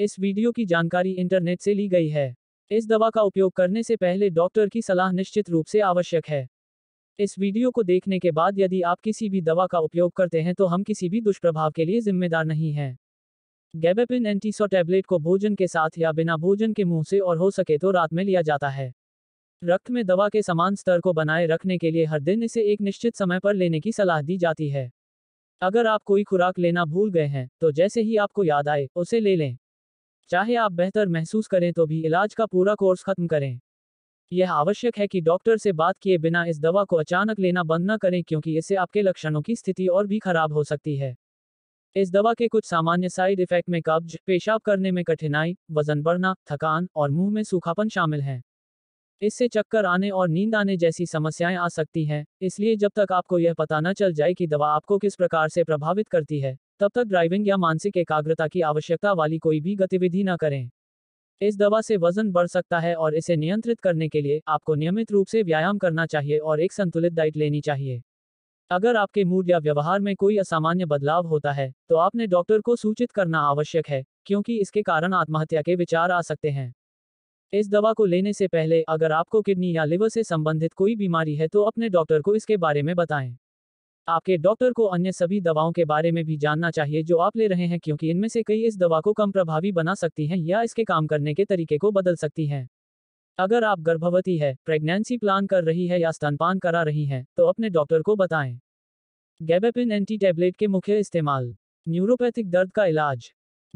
इस वीडियो की जानकारी इंटरनेट से ली गई है इस दवा का उपयोग करने से पहले डॉक्टर की सलाह निश्चित रूप से आवश्यक है इस वीडियो को देखने के बाद यदि आप किसी भी दवा का उपयोग करते हैं तो हम किसी भी दुष्प्रभाव के लिए जिम्मेदार नहीं हैं गैबेपिन एंटीसो टैबलेट को भोजन के साथ या बिना भोजन के मुंह से और हो सके तो रात में लिया जाता है रक्त में दवा के समान स्तर को बनाए रखने के लिए हर दिन इसे एक निश्चित समय पर लेने की सलाह दी जाती है अगर आप कोई खुराक लेना भूल गए हैं तो जैसे ही आपको याद आए उसे ले लें चाहे आप बेहतर महसूस करें तो भी इलाज का पूरा कोर्स खत्म करें यह आवश्यक है कि डॉक्टर से बात किए बिना इस दवा को अचानक लेना बंद न करें क्योंकि इससे आपके लक्षणों की स्थिति और भी खराब हो सकती है इस दवा के कुछ सामान्य साइड इफेक्ट में कब्ज पेशाब करने में कठिनाई वजन बढ़ना थकान और मुंह में सूखापन शामिल हैं इससे चक्कर आने और नींद आने जैसी समस्याएं आ सकती हैं इसलिए जब तक आपको यह पता न चल जाए कि दवा आपको किस प्रकार से प्रभावित करती है तब तक ड्राइविंग या मानसिक एकाग्रता की आवश्यकता वाली कोई भी गतिविधि न करें इस दवा से वजन बढ़ सकता है और इसे नियंत्रित करने के लिए आपको नियमित रूप से व्यायाम करना चाहिए और एक संतुलित डाइट लेनी चाहिए अगर आपके मूड या व्यवहार में कोई असामान्य बदलाव होता है तो आपने डॉक्टर को सूचित करना आवश्यक है क्योंकि इसके कारण आत्महत्या के विचार आ सकते हैं इस दवा को लेने से पहले अगर आपको किडनी या लिवर से संबंधित कोई बीमारी है तो अपने डॉक्टर को इसके बारे में बताएं आपके डॉक्टर को अन्य सभी दवाओं के बारे में भी जानना चाहिए जो आप ले रहे हैं क्योंकि इनमें से कई इस दवा को कम प्रभावी बना सकती हैं या इसके काम करने के तरीके को बदल सकती हैं अगर आप गर्भवती है प्रेगनेंसी प्लान कर रही है या स्तनपान करा रही हैं तो अपने डॉक्टर को बताएं गैबेपिन एंटी टैबलेट के मुख्य इस्तेमाल न्यूरोपैथिक दर्द का इलाज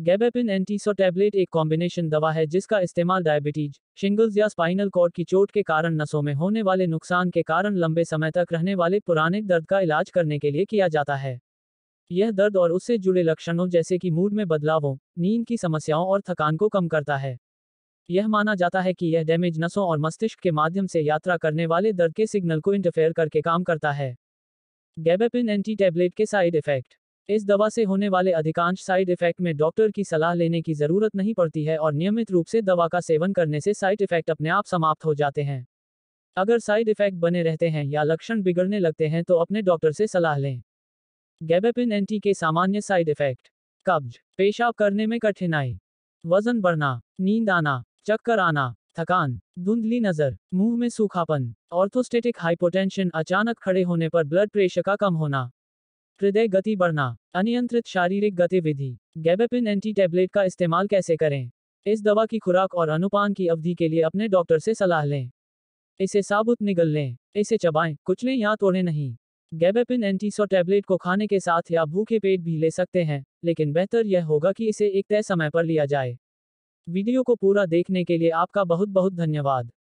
गैबेपिन एंटीसो टैबलेट एक कॉम्बिनेशन दवा है जिसका इस्तेमाल डायबिटीज शिंगल्स या स्पाइनल कॉर्ड की चोट के कारण नसों में होने वाले नुकसान के कारण लंबे समय तक रहने वाले पुराने दर्द का इलाज करने के लिए किया जाता है यह दर्द और उससे जुड़े लक्षणों जैसे कि मूड में बदलावों नींद की समस्याओं और थकान को कम करता है यह माना जाता है कि यह डैमेज नसों और मस्तिष्क के माध्यम से यात्रा करने वाले दर्द के सिग्नल को इंटरफेयर करके काम करता है गैबेपिन एंटी टैबलेट के साइड इफेक्ट इस दवा से होने वाले अधिकांश साइड इफेक्ट में डॉक्टर की सलाह लेने की जरूरत नहीं पड़ती है और नियमित रूप से दवा का सेवन करने से साइड इफेक्ट अपने आप समाप्त हो जाते हैं अगर साइड इफेक्ट बने रहते हैं या लक्षण बिगड़ने लगते हैं तो अपने डॉक्टर से सलाह लें गैबेपिन एंटी के सामान्य साइड इफेक्ट कब्ज पेशाब करने में कठिनाई वजन बढ़ना नींद आना चक्कर आना थकान धुंधली नजर मुंह में सूखापन ऑर्थोस्टेटिक हाइपोटेंशन अचानक खड़े होने पर ब्लड प्रेशर का कम होना हृदय गति बढ़ना अनियंत्रित शारीरिक गतिविधि गैबेपिन एंटी टैबलेट का इस्तेमाल कैसे करें इस दवा की खुराक और अनुपान की अवधि के लिए अपने डॉक्टर से सलाह लें इसे साबुत निगल लें इसे चबाएं कुचलें या तोड़ें नहीं गैबेपिन एंटीसो टैबलेट को खाने के साथ या भूखे पेट भी ले सकते हैं लेकिन बेहतर यह होगा कि इसे एक तय समय पर लिया जाए वीडियो को पूरा देखने के लिए आपका बहुत बहुत धन्यवाद